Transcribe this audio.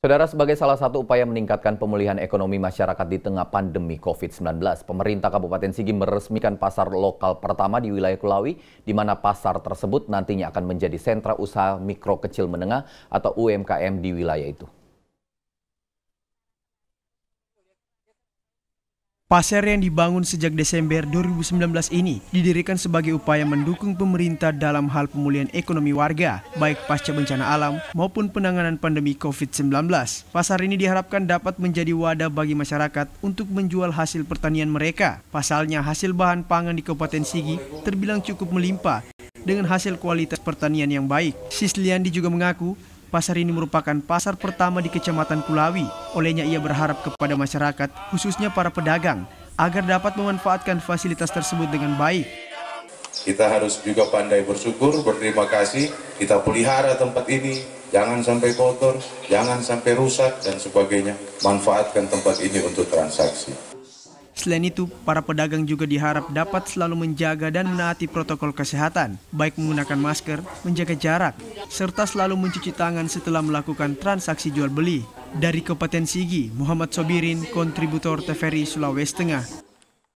Saudara, sebagai salah satu upaya meningkatkan pemulihan ekonomi masyarakat di tengah pandemi COVID-19, pemerintah Kabupaten Sigi meresmikan pasar lokal pertama di wilayah Kulawi, di mana pasar tersebut nantinya akan menjadi sentra usaha mikro kecil menengah atau UMKM di wilayah itu. Pasar yang dibangun sejak Desember 2019 ini didirikan sebagai upaya mendukung pemerintah dalam hal pemulihan ekonomi warga, baik pasca bencana alam maupun penanganan pandemi COVID-19. Pasar ini diharapkan dapat menjadi wadah bagi masyarakat untuk menjual hasil pertanian mereka. Pasalnya hasil bahan pangan di Kabupaten Sigi terbilang cukup melimpah dengan hasil kualitas pertanian yang baik. Sisliandi juga mengaku Pasar ini merupakan pasar pertama di Kecamatan Kulawi. Olehnya ia berharap kepada masyarakat, khususnya para pedagang, agar dapat memanfaatkan fasilitas tersebut dengan baik. Kita harus juga pandai bersyukur, berterima kasih, kita pelihara tempat ini, jangan sampai kotor, jangan sampai rusak, dan sebagainya. Manfaatkan tempat ini untuk transaksi. Selain itu, para pedagang juga diharap dapat selalu menjaga dan menaati protokol kesehatan, baik menggunakan masker, menjaga jarak, serta selalu mencuci tangan setelah melakukan transaksi jual beli. Dari Kabupaten Sigi, Muhammad Sobirin, kontributor TVRI Sulawesi Tengah.